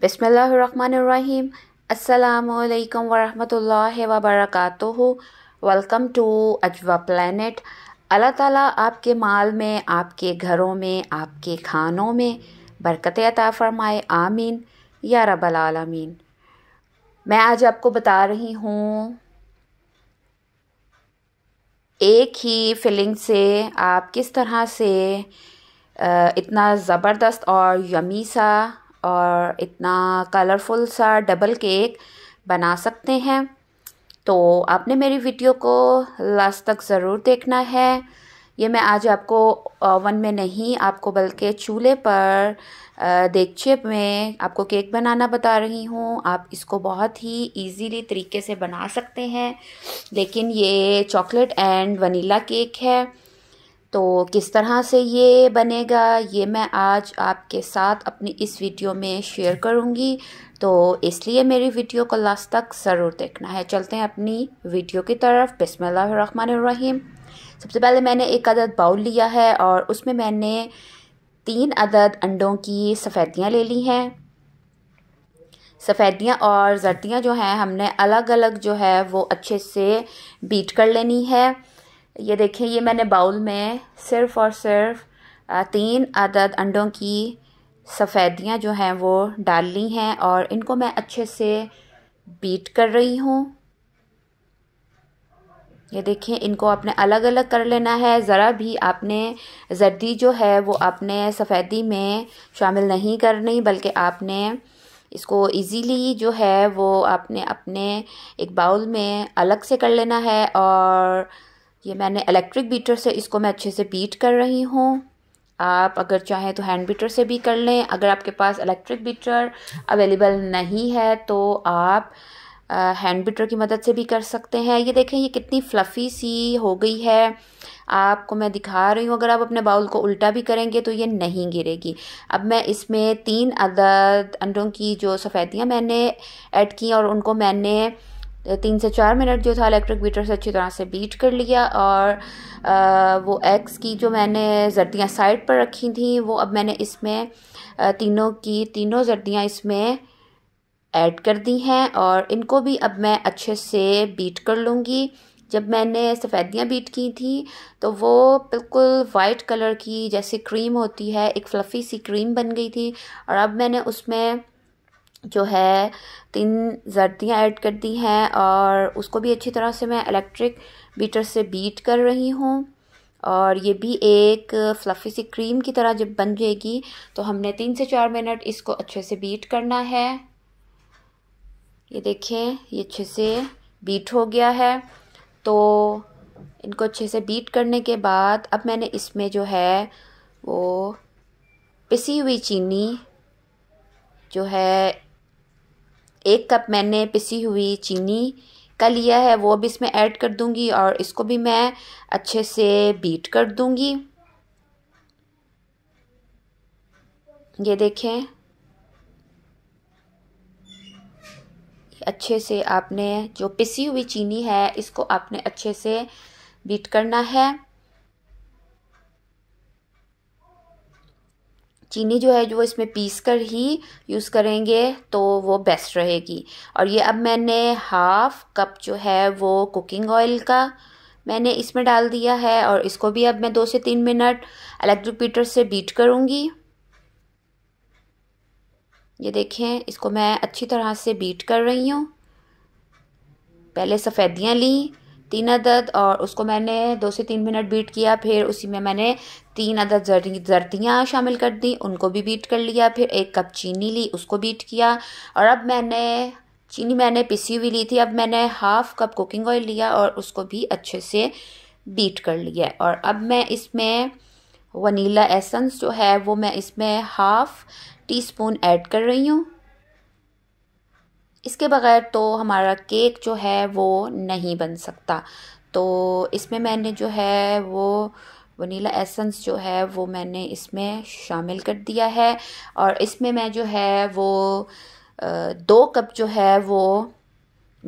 बिसमीम अल्लाम वरहमल वबरकातुहु वेलकम टू अजवा प्लानट अल्लाह ताला आपके माल में आपके घरों में आपके खानों में बरकत अता फ़रमाए आमीन या रबल आलमीन मैं आज आपको बता रही हूँ एक ही फिलिंग से आप किस तरह से इतना ज़बरदस्त और यमी सा और इतना कलरफुल सा डबल केक बना सकते हैं तो आपने मेरी वीडियो को लास्ट तक ज़रूर देखना है ये मैं आज आपको ओवन में नहीं आपको बल्कि चूल्हे पर देगचे में आपको केक बनाना बता रही हूँ आप इसको बहुत ही इजीली तरीके से बना सकते हैं लेकिन ये चॉकलेट एंड वनीला केक है तो किस तरह से ये बनेगा ये मैं आज आपके साथ अपनी इस वीडियो में शेयर करूँगी तो इसलिए मेरी वीडियो को लास्ट तक ज़रूर देखना है चलते हैं अपनी वीडियो की तरफ बिसमीम सबसे पहले मैंने एक अदद बाउल लिया है और उसमें मैंने तीन अदद अंडों की सफ़ेदियाँ ले ली हैं सफ़ेदियाँ और जर्दियाँ जो हैं हमने अलग अलग जो है वो अच्छे से बीट कर लेनी है ये देखें ये मैंने बाउल में सिर्फ़ और सिर्फ तीन अदद अंडों की सफ़ेदियाँ जो हैं वो डाल ली हैं और इनको मैं अच्छे से बीट कर रही हूँ ये देखें इनको आपने अलग अलग कर लेना है ज़रा भी आपने जर्दी जो है वो आपने सफ़ेदी में शामिल नहीं करनी बल्कि आपने इसको इजीली जो है वो आपने अपने एक बाउल में अलग से कर लेना है और ये मैंने इलेक्ट्रिक बीटर से इसको मैं अच्छे से बीट कर रही हूँ आप अगर चाहें तो हैंड बीटर से भी कर लें अगर आपके पास इलेक्ट्रिक बीटर अवेलेबल नहीं है तो आप हैंड बीटर की मदद से भी कर सकते हैं ये देखें ये कितनी फ्लफ़ी सी हो गई है आपको मैं दिखा रही हूँ अगर आप अपने बाउल को उल्टा भी करेंगे तो ये नहीं गिरेगी अब मैं इसमें तीन अदद अंडों की जो सफ़ेदियाँ मैंने ऐड की और उनको मैंने तो तीन से चार मिनट जो था इलेक्ट्रिक बीटर से अच्छी तरह से बीट कर लिया और आ, वो एग्स की जो मैंने जर्दियाँ साइड पर रखी थी वो अब मैंने इसमें तीनों की तीनों जर्दियाँ इसमें ऐड कर दी हैं और इनको भी अब मैं अच्छे से बीट कर लूँगी जब मैंने सफ़ेदियाँ बीट की थी तो वो बिल्कुल वाइट कलर की जैसे क्रीम होती है एक फ्लफ़ी सी क्रीम बन गई थी और अब मैंने उसमें जो है तीन जर्दियाँ ऐड कर दी हैं और उसको भी अच्छी तरह से मैं इलेक्ट्रिक बीटर से बीट कर रही हूँ और ये भी एक फ्लफ़ी सी क्रीम की तरह जब बन जाएगी तो हमने तीन से चार मिनट इसको अच्छे से बीट करना है ये देखें ये अच्छे से बीट हो गया है तो इनको अच्छे से बीट करने के बाद अब मैंने इसमें जो है वो पिसी हुई चीनी जो है एक कप मैंने पिसी हुई चीनी का लिया है वो अब इसमें ऐड कर दूंगी और इसको भी मैं अच्छे से बीट कर दूंगी ये देखें अच्छे से आपने जो पिसी हुई चीनी है इसको आपने अच्छे से बीट करना है चीनी जो है जो इसमें पीस कर ही यूज़ करेंगे तो वो बेस्ट रहेगी और ये अब मैंने हाफ़ कप जो है वो कुकिंग ऑयल का मैंने इसमें डाल दिया है और इसको भी अब मैं दो से तीन मिनट इलेक्ट्रिक पीटर से बीट करूँगी ये देखें इसको मैं अच्छी तरह से बीट कर रही हूँ पहले सफ़ेदियाँ ली तीन अदद और उसको मैंने दो से तीन मिनट बीट किया फिर उसी में मैंने तीन अदद जर्दियाँ शामिल कर दी उनको भी बीट कर लिया फिर एक कप चीनी ली उसको बीट किया और अब मैंने चीनी मैंने पिसी हुई ली थी अब मैंने हाफ़ कप कुकिंग ऑयल लिया और उसको भी अच्छे से बीट कर लिया और अब मैं इसमें वनीला एसेंस जो है वो मैं इसमें हाफ़ टी स्पून ऐड कर रही हूँ इसके बगैर तो हमारा केक जो है वो नहीं बन सकता तो इसमें मैंने जो है वो वनीला एसेंस जो है वो मैंने इसमें शामिल कर दिया है और इसमें मैं जो है वो दो कप जो है वो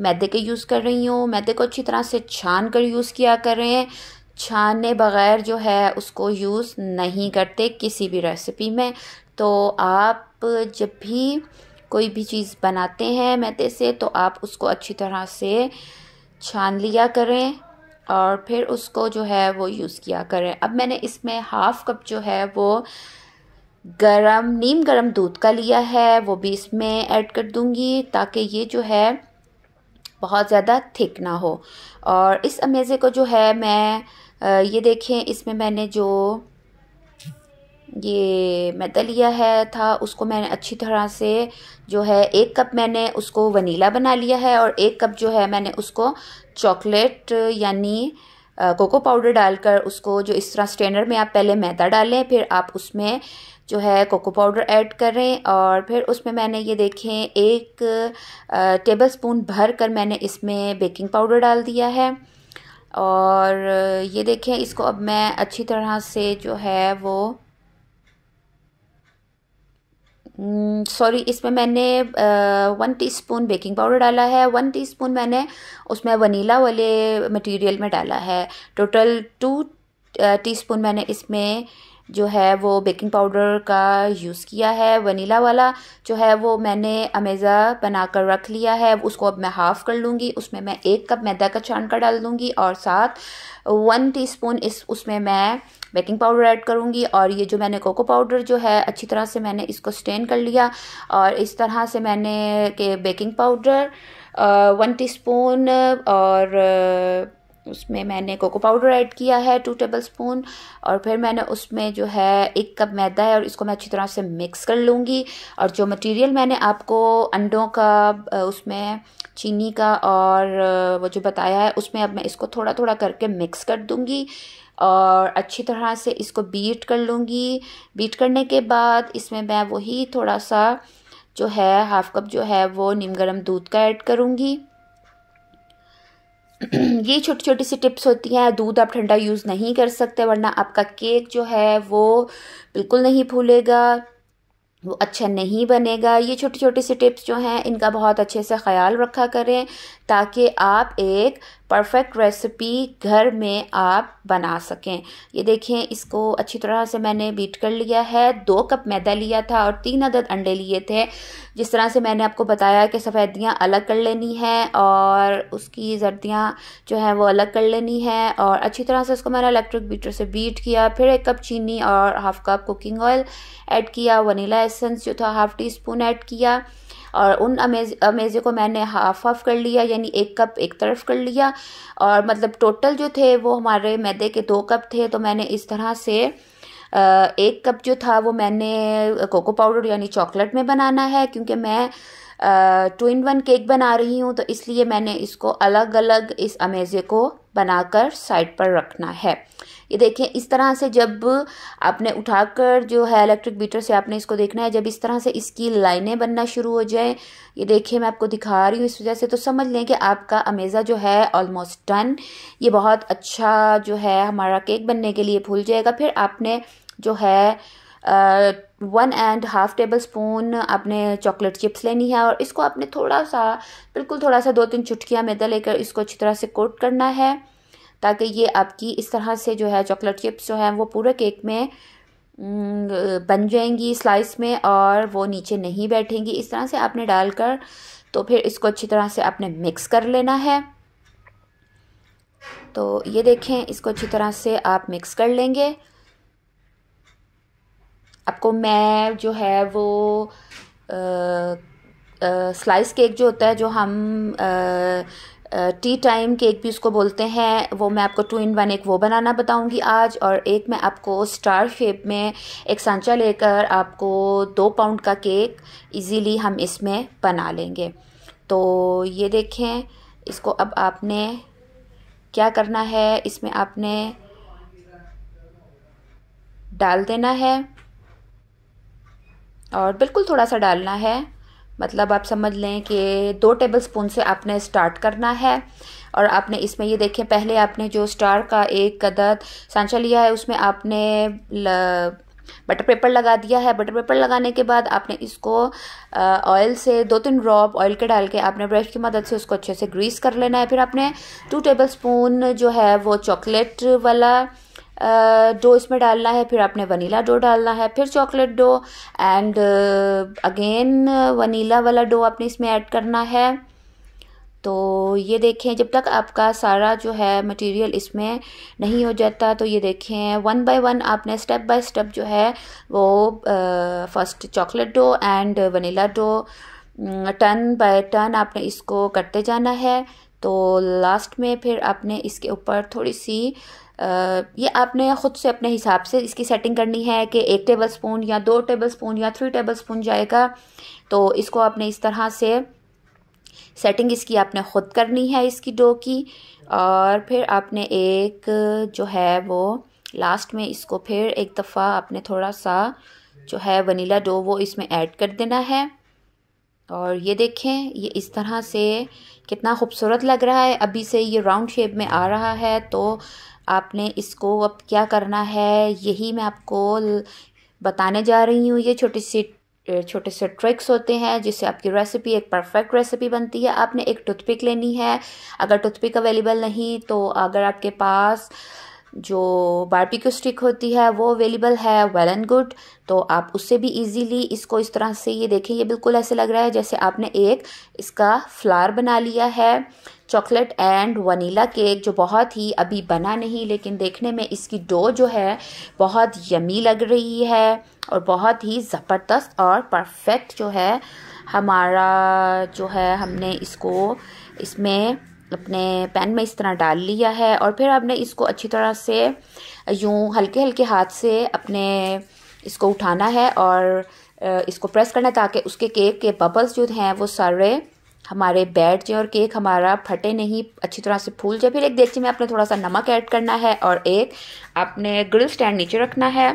मैदे के यूज़ कर रही हूँ मैदे को अच्छी तरह से छान कर यूज़ किया करें छानने बगैर जो है उसको यूज़ नहीं करते किसी भी रेसिपी में तो आप जब भी कोई भी चीज़ बनाते हैं मैदे से तो आप उसको अच्छी तरह से छान लिया करें और फिर उसको जो है वो यूज़ किया करें अब मैंने इसमें हाफ़ कप जो है वो गरम नीम गरम दूध का लिया है वो भी इसमें ऐड कर दूंगी ताकि ये जो है बहुत ज़्यादा थिक ना हो और इस अमेज़े को जो है मैं ये देखें इसमें मैंने जो ये मैदा लिया है था उसको मैंने अच्छी तरह से जो है एक कप मैंने उसको वनीला बना लिया है और एक कप जो है मैंने उसको चॉकलेट यानी कोको पाउडर डालकर उसको जो इस तरह स्टैंडर्ड में आप पहले मैदा डालें फिर आप उसमें जो है कोको पाउडर ऐड करें और फिर उसमें मैंने ये देखें एक टेबल स्पून भर कर मैंने इसमें बेकिंग पाउडर डाल दिया है और ये देखें इसको अब मैं अच्छी तरह से जो है वो सॉरी hmm, इसमें मैंने वन टीस्पून बेकिंग पाउडर डाला है वन टीस्पून मैंने उसमें वनीला वाले मटेरियल में डाला है टोटल टू टीस्पून मैंने इसमें जो है वो बेकिंग पाउडर का यूज़ किया है वनीला वाला जो है वो मैंने अमेज़ा बना कर रख लिया है उसको अब मैं हाफ़ कर लूँगी उसमें मैं एक कप मैदा का छान कर डाल दूँगी और साथ वन टीस्पून इस उसमें मैं बेकिंग पाउडर ऐड करूँगी और ये जो मैंने कोको पाउडर जो है अच्छी तरह से मैंने इसको स्टेन कर लिया और इस तरह से मैंने के बेकिंग पाउडर वन स्पून और उसमें मैंने कोको पाउडर ऐड किया है टू टेबल स्पून और फिर मैंने उसमें जो है एक कप मैदा है और इसको मैं अच्छी तरह से मिक्स कर लूँगी और जो मटेरियल मैंने आपको अंडों का उसमें चीनी का और वो जो बताया है उसमें अब मैं इसको थोड़ा थोड़ा करके मिक्स कर दूँगी और अच्छी तरह से इसको बीट कर लूँगी बीट करने के बाद इसमें मैं वही थोड़ा सा जो है हाफ़ कप जो है वो नीम गर्म दूध का ऐड करूँगी ये छोटी छोटी सी टिप्स होती हैं दूध आप ठंडा यूज़ नहीं कर सकते वरना आपका केक जो है वो बिल्कुल नहीं फूलेगा वो अच्छा नहीं बनेगा ये छोटी छोटी सी टिप्स जो हैं इनका बहुत अच्छे से ख्याल रखा करें ताकि आप एक परफेक्ट रेसिपी घर में आप बना सकें ये देखें इसको अच्छी तरह से मैंने बीट कर लिया है दो कप मैदा लिया था और तीन अदद अंडे लिए थे जिस तरह से मैंने आपको बताया कि सफ़ेदियाँ अलग कर लेनी है और उसकी जर्दियाँ जो हैं वो अलग कर लेनी है और अच्छी तरह से उसको मैंने इलेक्ट्रिक बीटर से बीट किया फिर एक कप चीनी और half cup cooking oil add किया वनीला एसेंस जो था हाफ़ टी स्पून ऐड किया और उन अमेज अमेजे को मैंने हाफ हाफ कर लिया यानी एक कप एक तरफ कर लिया और मतलब टोटल जो थे वो हमारे मैदे के दो कप थे तो मैंने इस तरह से एक कप जो था वो मैंने कोको पाउडर यानी चॉकलेट में बनाना है क्योंकि मैं टू इन वन केक बना रही हूँ तो इसलिए मैंने इसको अलग अलग इस अमेजे को बनाकर साइड पर रखना है ये देखें इस तरह से जब आपने उठाकर जो है इलेक्ट्रिक बीटर से आपने इसको देखना है जब इस तरह से इसकी लाइनें बनना शुरू हो जाए ये देखिए मैं आपको दिखा रही हूँ इस वजह से तो समझ लें कि आपका अमेज़ा जो है ऑलमोस्ट डन ये बहुत अच्छा जो है हमारा केक बनने के लिए भूल जाएगा फिर आपने जो है one and half tablespoon आपने चॉकलेट चिप्स लेनी है और इसको आपने थोड़ा सा बिल्कुल थोड़ा सा दो तीन चुटकियाँ मैदा लेकर इसको अच्छी तरह से कोट करना है ताकि ये आपकी इस तरह से जो है चॉकलेट चिप्स जो हैं वो पूरे केक में बन जाएंगी स्लाइस में और वो नीचे नहीं बैठेंगी इस तरह से आपने डालकर तो फिर इसको अच्छी तरह से आपने मिक्स कर लेना है तो ये देखें इसको अच्छी तरह से आप मिक्स कर लेंगे आपको मैं जो है वो आ, आ, स्लाइस केक जो होता है जो हम आ, टी टाइम केक भी उसको बोलते हैं वो मैं आपको टू इन वन एक वो बनाना बताऊंगी आज और एक मैं आपको स्टार शेप में एक सांचा लेकर आपको दो पाउंड का केक इजीली हम इसमें बना लेंगे तो ये देखें इसको अब आपने क्या करना है इसमें आपने डाल देना है और बिल्कुल थोड़ा सा डालना है मतलब आप समझ लें कि दो टेबल स्पून से आपने स्टार्ट करना है और आपने इसमें ये देखें पहले आपने जो स्टार का एक कदर सांचा लिया है उसमें आपने बटर पेपर लगा दिया है बटर पेपर लगाने के बाद आपने इसको ऑयल से दो तीन ड्रॉप ऑयल के डाल के आपने ब्रश की मदद से उसको अच्छे से ग्रीस कर लेना है फिर आपने टू टेबल स्पून जो है वो चॉकलेट वाला डो इसमें डालना है फिर आपने वनीला डो डालना है फिर chocolate dough and again vanilla वाला डो आपने इसमें ऐड करना है तो ये देखें जब तक आपका सारा जो है मटेरियल इसमें नहीं हो जाता तो ये देखें वन बाय वन आपने स्टेप बाय स्टेप जो है वो first chocolate dough and vanilla dough turn by turn आपने इसको करते जाना है तो लास्ट में फिर आपने इसके ऊपर थोड़ी सी ये आपने ख़ुद से अपने हिसाब से इसकी सेटिंग करनी है कि एक टेबल स्पून या दो टेबल स्पून या थ्री टेबल स्पून जाएगा तो इसको आपने इस तरह से सेटिंग इसकी आपने ख़ुद करनी है इसकी डो की और फिर आपने एक जो है वो लास्ट में इसको फिर एक दफ़ा आपने थोड़ा सा जो है वनीला डो वो इसमें ऐड कर देना है और ये देखें ये इस तरह से कितना खूबसूरत लग रहा है अभी से ये राउंड शेप में आ रहा है तो आपने इसको अब क्या करना है यही मैं आपको बताने जा रही हूँ ये छोटी सी छोटे से ट्रिक्स होते हैं जिससे आपकी रेसिपी एक परफेक्ट रेसिपी बनती है आपने एक टूथपिक लेनी है अगर टूथपिक अवेलेबल नहीं तो अगर आपके पास जो बारबेक्यू स्टिक होती है वो अवेलेबल है वेल एंड गुड तो आप उससे भी इजीली इसको इस तरह से ये देखें ये बिल्कुल ऐसे लग रहा है जैसे आपने एक इसका फ्लार बना लिया है चॉकलेट एंड वनीला केक जो बहुत ही अभी बना नहीं लेकिन देखने में इसकी डो जो है बहुत यमी लग रही है और बहुत ही ज़बरदस्त और परफेक्ट जो है हमारा जो है हमने इसको इसमें अपने पैन में इस तरह डाल लिया है और फिर आपने इसको अच्छी तरह से यूँ हल्के हल्के हाथ से अपने इसको उठाना है और इसको प्रेस करना है ताकि उसके केक के बबल्स जो हैं वो सारे हमारे बैठ जाए और केक हमारा फटे नहीं अच्छी तरह से फूल जाए फिर एक देखिए में आपने थोड़ा सा नमक ऐड करना है और एक आपने ग्रिल स्टैंड नीचे रखना है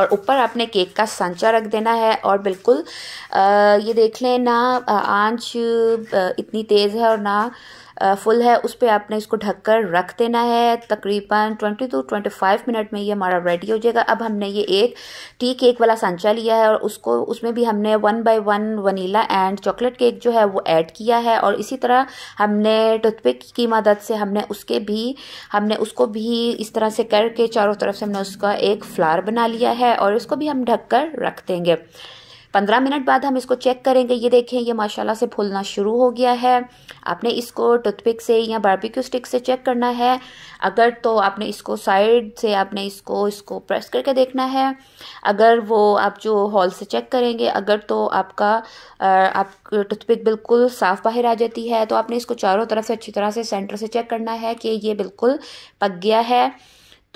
और ऊपर आपने केक का सांचा रख देना है और बिल्कुल आ, ये देख लें ना आंच इतनी तेज़ है और ना फुल है उस पर आपने इसको ढक कर रख देना है तकरीबन twenty to twenty five minute में ये हमारा रेडी हो जाएगा अब हमने ये एक टी केक वाला सांचा लिया है और उसको उसमें भी हमने one by one vanilla and chocolate cake जो है वो ऐड किया है और इसी तरह हमने टूथपिक की मदद से हमने उसके भी हमने उसको भी इस तरह से करके चारों तरफ से हमने उसका एक फ्लार बना लिया है और इसको भी हम ढक कर रख देंगे पंद्रह मिनट बाद हम इसको चेक करेंगे ये देखें ये माशाला से फूलना शुरू हो गया है आपने इसको टूथपिक से या बारबिक्यू स्टिक से चेक करना है अगर तो आपने इसको साइड से आपने इसको इसको प्रेस करके देखना है अगर वो आप जो हॉल से चेक करेंगे अगर तो आपका आप टूथपिक बिल्कुल साफ़ बाहर आ जाती है तो आपने इसको चारों तरफ से अच्छी तरह से सेंटर से चेक करना है कि ये बिल्कुल पक गया है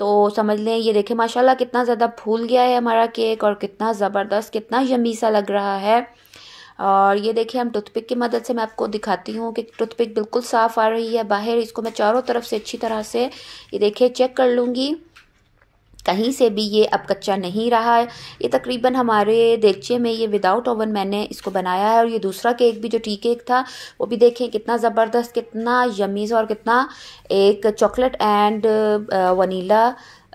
तो समझ लें ये देखें माशाल्लाह कितना ज़्यादा फूल गया है हमारा केक और कितना ज़बरदस्त कितना यमी सा लग रहा है और ये देखिए हम टूथपिक की मदद से मैं आपको दिखाती हूँ कि टूथपिक बिल्कुल साफ़ आ रही है बाहर इसको मैं चारों तरफ से अच्छी तरह से ये देखिए चेक कर लूँगी कहीं से भी ये अब कच्चा नहीं रहा है ये तकरीबन हमारे देगचे में ये विदाउट ओवन मैंने इसको बनाया है और ये दूसरा केक भी जो टी केक था वो भी देखें कितना ज़बरदस्त कितना यमीज़ और कितना एक चॉकलेट एंड वनीला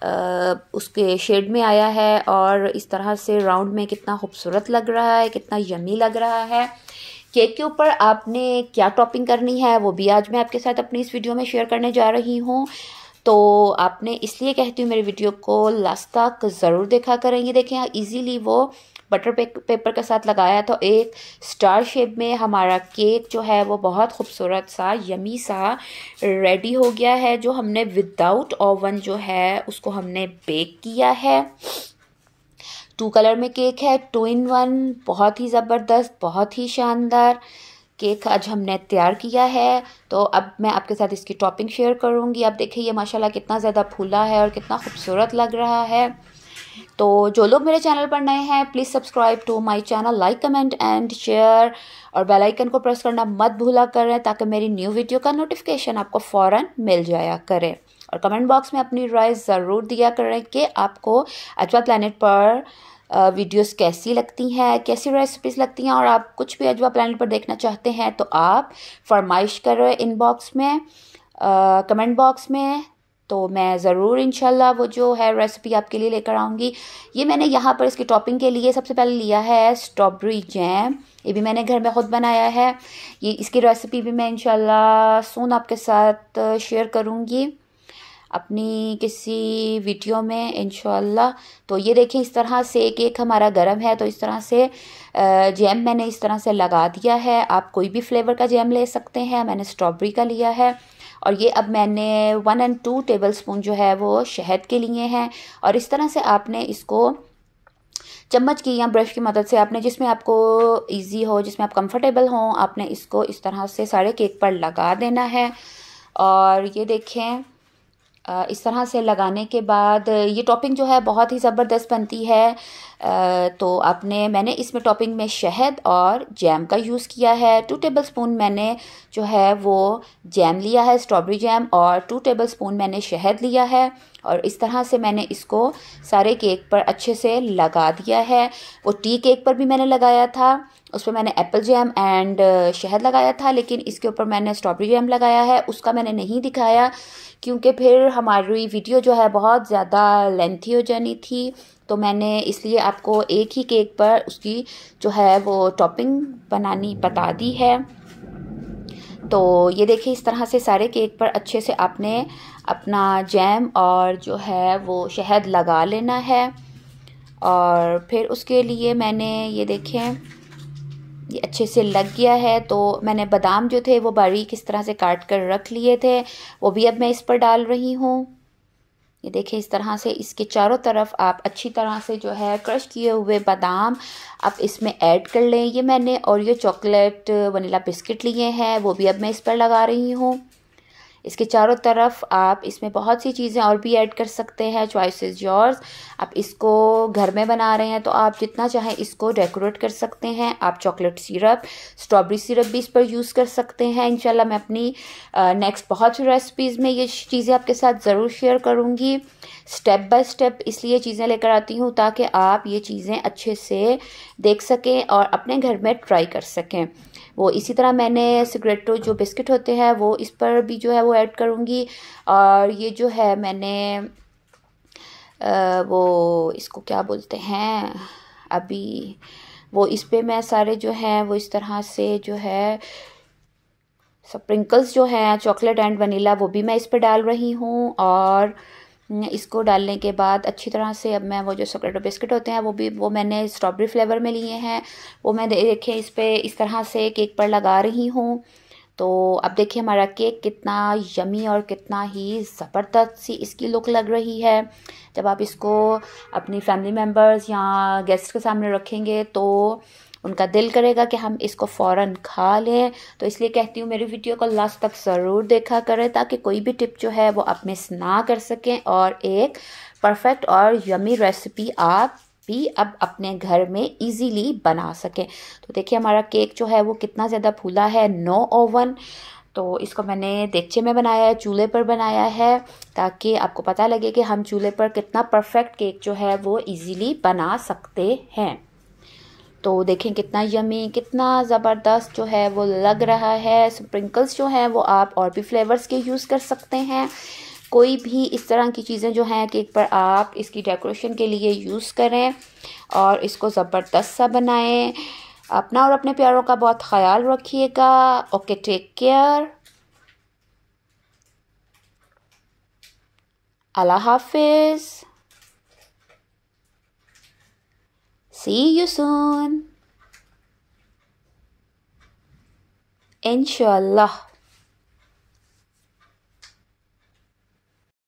आ, उसके शेड में आया है और इस तरह से राउंड में कितना खूबसूरत लग रहा है कितना यमी लग रहा है केक के ऊपर आपने क्या टॉपिंग करनी है वो भी आज मैं आपके साथ अपनी इस वीडियो में शेयर करने जा रही हूँ तो आपने इसलिए कहती हूँ मेरे वीडियो को लास्ट तक ज़रूर देखा करें ये देखें इजीली वो बटर पेपर के साथ लगाया तो एक स्टार शेप में हमारा केक जो है वो बहुत खूबसूरत सा यमी सा रेडी हो गया है जो हमने विदाउट ओवन जो है उसको हमने बेक किया है टू कलर में केक है टू इन वन बहुत ही ज़बरदस्त बहुत ही शानदार केक आज हमने तैयार किया है तो अब मैं आपके साथ इसकी टॉपिंग शेयर करूँगी आप देखिए ये माशाल्लाह कितना ज़्यादा फूला है और कितना खूबसूरत लग रहा है तो जो लोग मेरे चैनल पर नए हैं please subscribe to my channel like comment and share और बेल आइकन को प्रेस करना मत भूला करें ताकि मेरी न्यू वीडियो का नोटिफिकेशन आपको फ़ौर मिल जाया करें और कमेंट बॉक्स में अपनी राय ज़रूर दिया करें कि आपको अजवा प्लानट पर वीडियोस कैसी लगती हैं कैसी रेसिपीज़ लगती हैं और आप कुछ भी अजवा प्लानट पर देखना चाहते हैं तो आप फरमाइश करो इनबॉक्स में कमेंट बॉक्स में तो मैं ज़रूर इनशाला वो जो है रेसिपी आपके लिए लेकर आऊँगी ये मैंने यहाँ पर इसकी टॉपिंग के लिए सबसे पहले लिया है स्ट्रॉबेरी जैम ये भी मैंने घर में ख़ुद बनाया है ये इसकी रेसिपी भी मैं इनशाला सून आपके साथ शेयर करूँगी अपनी किसी वीडियो में इन तो ये देखें इस तरह से एक एक हमारा गर्म है तो इस तरह से जैम मैंने इस तरह से लगा दिया है आप कोई भी फ्लेवर का जैम ले सकते हैं मैंने स्ट्रॉबेरी का लिया है और ये अब मैंने one and two tablespoon जो है वो शहद के लिए हैं और इस तरह से आपने इसको चम्मच की या ब्रश की मदद से आपने जिसमें आपको इजी हो जिसमें आप कंफर्टेबल हो आपने इसको इस तरह से सारे केक पर लगा देना है और ये देखें इस तरह से लगाने के बाद ये टॉपिंग जो है बहुत ही ज़बरदस्त बनती है तो आपने मैंने इसमें टॉपिंग में शहद और जैम का यूज़ किया है टू टेबल स्पून मैंने जो है वो जैम लिया है स्ट्रॉबेरी जैम और टू टेबल स्पून मैंने शहद लिया है और इस तरह से मैंने इसको सारे केक पर अच्छे से लगा दिया है वो टी केक पर भी मैंने लगाया था उस पर मैंने एप्पल जैम एंड शहद लगाया था लेकिन इसके ऊपर मैंने स्ट्रॉबेरी जैम लगाया है उसका मैंने नहीं दिखाया क्योंकि फिर हमारी वीडियो जो है बहुत ज़्यादा लेंथी हो जानी थी तो मैंने इसलिए आपको एक ही केक पर उसकी जो है वो टॉपिंग बनानी बता दी है तो ये देखिए इस तरह से सारे केक पर अच्छे से आपने अपना जैम और जो है वो शहद लगा लेना है और फिर उसके लिए मैंने ये देखें ये अच्छे से लग गया है तो मैंने बादाम जो थे वो बारीक इस तरह से काट कर रख लिए थे वो भी अब मैं इस पर डाल रही हूँ ये देखें इस तरह से इसके चारों तरफ आप अच्छी तरह से जो है क्रश किए हुए बादाम आप इसमें ऐड कर लें ये मैंने और ये चॉकलेट वनीला बिस्किट लिए हैं वो भी अब मैं इस पर लगा रही हूँ इसके चारों तरफ आप इसमें बहुत सी चीज़ें और भी ऐड कर सकते हैं चॉइस इज़ योर्स आप इसको घर में बना रहे हैं तो आप जितना चाहें इसको डेकोरेट कर सकते हैं आप चॉकलेट सिरप स्ट्रॉबेरी सिरप भी इस पर यूज़ कर सकते हैं इंशाल्लाह मैं अपनी नेक्स्ट बहुत सी रेसिपीज़ में ये चीज़ें आपके साथ ज़रूर शेयर करूँगी स्टेप बाय स्टेप इसलिए चीज़ें लेकर आती हूँ ताकि आप ये चीज़ें अच्छे से देख सकें और अपने घर में ट्राई कर सकें वो इसी तरह मैंने सिगरेटो जो बिस्किट होते हैं वो इस पर भी जो है वो ऐड करूँगी और ये जो है मैंने आ, वो इसको क्या बोलते हैं अभी वो इस पर मैं सारे जो हैं वो इस तरह से जो है स्प्रिंकल्स जो हैं चॉकलेट एंड वनीला वो भी मैं इस पर डाल रही हूँ और इसको डालने के बाद अच्छी तरह से अब मैं वो जो सोक्रेटो बिस्किट होते हैं वो भी वो मैंने स्ट्रॉबेरी फ्लेवर में लिए हैं वो मैं देखें इस पर इस तरह से केक पर लगा रही हूँ तो अब देखिए हमारा केक कितना यमी और कितना ही ज़बरदस्त सी इसकी लुक लग रही है जब आप इसको अपनी फैमिली मेम्बर्स या गेस्ट के सामने रखेंगे तो उनका दिल करेगा कि हम इसको फ़ौर खा लें तो इसलिए कहती हूँ मेरी वीडियो को लास्ट तक ज़रूर देखा करें ताकि कोई भी टिप जो है वो आप मिस ना कर सकें और एक परफेक्ट और यमी रेसिपी आप भी अब अपने घर में इजीली बना सकें तो देखिए हमारा केक जो है वो कितना ज़्यादा फूला है नो ओवन तो इसको मैंने देगचे में बनाया है चूल्हे पर बनाया है ताकि आपको पता लगे कि हम चूल्हे पर कितना परफेक्ट केक जो है वो इजीली बना सकते हैं तो देखें कितना यमी कितना ज़बरदस्त जो है वो लग रहा है स्प्रिंकल्स जो हैं वो आप और भी फ्लेवर्स के यूज़ कर सकते हैं कोई भी इस तरह की चीज़ें जो हैं केक पर आप इसकी डेकोरेशन के लिए यूज़ करें और इसको ज़बरदस्त सा बनाएं अपना और अपने प्यारों का बहुत ख्याल रखिएगा ओके टेक केयर अल्लाह हाफिज़ See you soon. Inshallah.